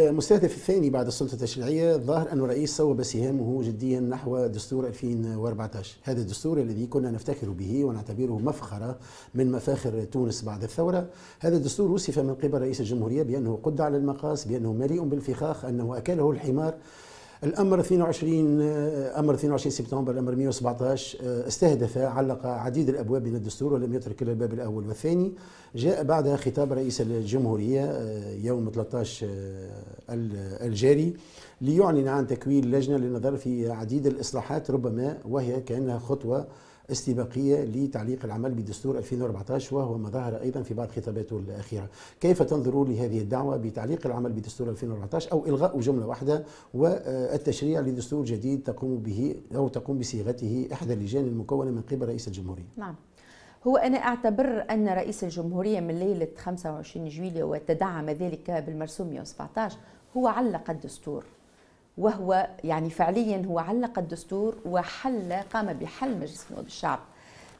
المستهدف الثاني بعد السلطة التشريعية ظهر أن الرئيس صوب سهامه جديا نحو دستور 2014 هذا الدستور الذي كنا نفتخر به ونعتبره مفخرة من مفاخر تونس بعد الثورة هذا الدستور وصف من قبل رئيس الجمهورية بأنه قد على المقاس بأنه مليء بالفخاخ أنه أكله الحمار الامر 22 آه، امر 22 سبتمبر الامر 117 آه، استهدف علق عديد الابواب من الدستور ولم يترك الا الباب الاول والثاني جاء بعدها خطاب رئيس الجمهوريه آه، يوم 13 الجاري ليعلن عن تكوين لجنه للنظر في عديد الاصلاحات ربما وهي كانها خطوه استباقية لتعليق العمل بدستور 2014 وهو ما ظهر أيضا في بعض خطاباته الأخيرة كيف تنظرون لهذه الدعوة بتعليق العمل بدستور 2014 أو إلغاء جملة واحدة والتشريع لدستور جديد تقوم به أو تقوم بصياغته إحدى اللجان المكونة من قبل رئيس الجمهورية نعم هو أنا أعتبر أن رئيس الجمهورية من ليلة 25 جويلية وتدعم ذلك بالمرسوم 117 هو علق الدستور وهو يعني فعليا هو علق الدستور وحل قام بحل مجلس النواب الشعب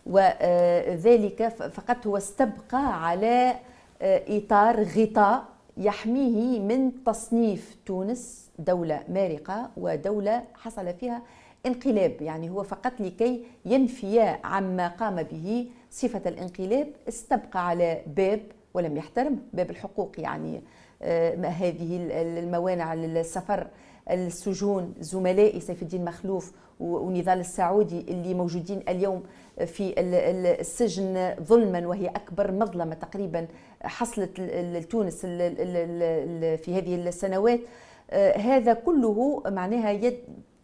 وذلك فقط هو استبقى على آه، اطار غطاء يحميه من تصنيف تونس دوله مارقه ودوله حصل فيها انقلاب يعني هو فقط لكي ينفي عما قام به صفه الانقلاب استبقى على باب ولم يحترم باب الحقوق يعني آه، هذه الموانع للسفر السجون زملائي سيف الدين مخلوف ونضال السعودي اللي موجودين اليوم في السجن ظلما وهي اكبر مظلمه تقريبا حصلت لتونس في هذه السنوات آه، هذا كله معناها يد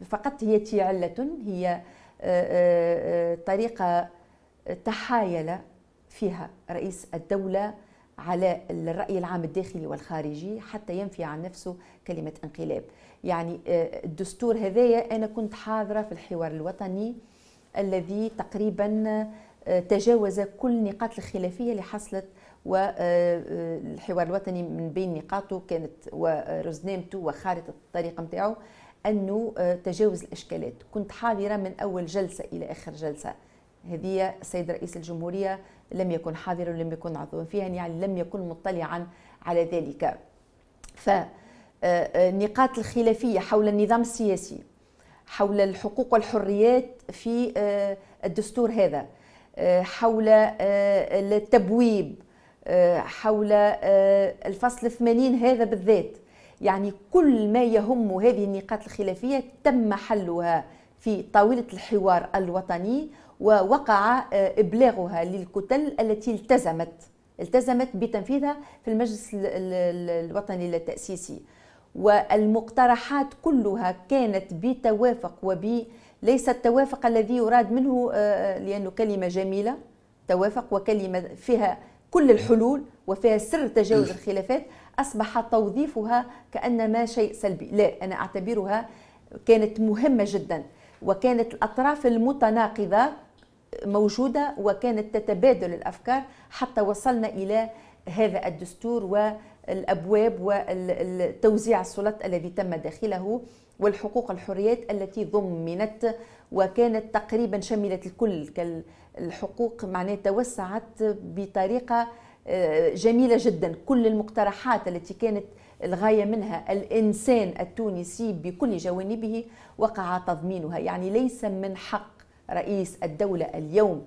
فقط هي تيعلة هي آه، طريقة تحايل فيها رئيس الدولة على الرأي العام الداخلي والخارجي حتى ينفي عن نفسه كلمة انقلاب يعني آه، الدستور هذايا أنا كنت حاضرة في الحوار الوطني الذي تقريبا آه، تجاوز كل نقاط الخلافية اللي حصلت والحوار آه، الوطني من بين نقاطه كانت ورزنامته وخارطة الطريق متاعه أنه تجاوز الإشكالات كنت حاضرة من أول جلسة إلى آخر جلسة هذه السيد رئيس الجمهورية لم يكن حاضرا لم يكن عضوا فيها يعني لم يكن مطلعا على ذلك فنقاط آه، آه، الخلافية حول النظام السياسي حول الحقوق والحريات في آه، الدستور هذا حول التبويب حول الفصل 80 هذا بالذات يعني كل ما يهم هذه النقاط الخلافية تم حلها في طاولة الحوار الوطني ووقع آه، إبلاغها للكتل التي التزمت التزمت بتنفيذها في المجلس الوطني التأسيسي والمقترحات كلها كانت بتوافق وب ليس التوافق الذي يراد منه آه، آه، لأنه كلمة جميلة توافق وكلمة فيها كل الحلول وفيها سر تجاوز الخلافات أصبح توظيفها كأنما شيء سلبي لا أنا أعتبرها كانت مهمة جدا وكانت الأطراف المتناقضة موجودة وكانت تتبادل الأفكار حتى وصلنا إلى هذا الدستور والأبواب وتوزيع السلطات الذي تم داخله والحقوق الحريات التي ضمنت وكانت تقريبا شملت الكل الحقوق معناه توسعت بطريقة آه، جميلة جدا كل المقترحات التي كانت الغاية منها الإنسان التونسي بكل جوانبه وقع تضمينها يعني ليس من حق رئيس الدولة اليوم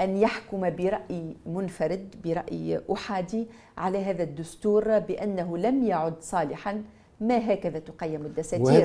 أن يحكم برأي منفرد برأي أحادي على هذا الدستور بأنه لم يعد صالحا ما هكذا تقيم الدساتير